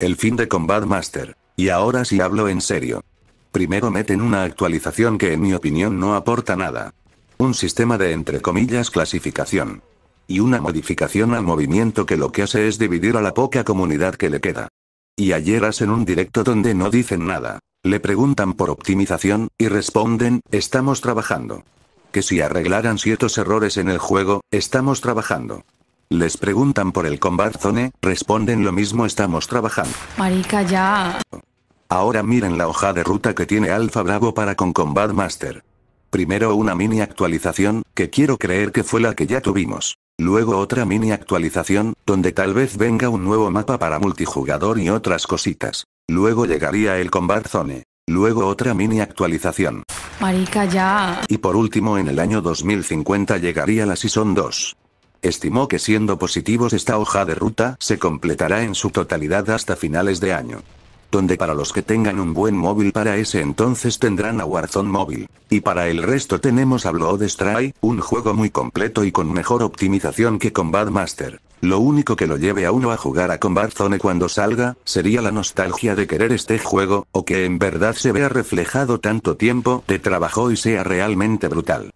El fin de Combat Master. Y ahora si hablo en serio. Primero meten una actualización que en mi opinión no aporta nada. Un sistema de entre comillas clasificación. Y una modificación al movimiento que lo que hace es dividir a la poca comunidad que le queda. Y ayer hacen un directo donde no dicen nada. Le preguntan por optimización, y responden, estamos trabajando. Que si arreglaran ciertos errores en el juego, estamos trabajando. Les preguntan por el Combat Zone, responden lo mismo estamos trabajando. Marica, ya. Ahora miren la hoja de ruta que tiene Alpha Bravo para con Combat Master. Primero una mini actualización, que quiero creer que fue la que ya tuvimos. Luego otra mini actualización, donde tal vez venga un nuevo mapa para multijugador y otras cositas. Luego llegaría el Combat Zone. Luego otra mini actualización. Marica ya. Y por último en el año 2050 llegaría la Season 2. Estimó que siendo positivos esta hoja de ruta se completará en su totalidad hasta finales de año. Donde para los que tengan un buen móvil para ese entonces tendrán a Warzone móvil. Y para el resto tenemos a Blood un juego muy completo y con mejor optimización que Combat Master. Lo único que lo lleve a uno a jugar a Combat Zone cuando salga, sería la nostalgia de querer este juego, o que en verdad se vea reflejado tanto tiempo de trabajo y sea realmente brutal.